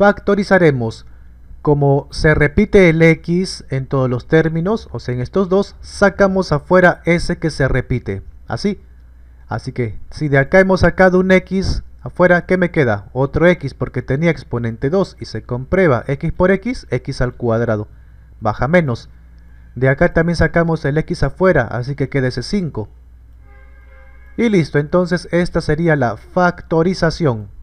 factorizaremos como se repite el x en todos los términos, o sea, en estos dos, sacamos afuera ese que se repite. Así. Así que, si de acá hemos sacado un x, afuera, ¿qué me queda? Otro x, porque tenía exponente 2 y se comprueba x por x, x al cuadrado. Baja menos. De acá también sacamos el x afuera, así que queda ese 5. Y listo, entonces esta sería la factorización.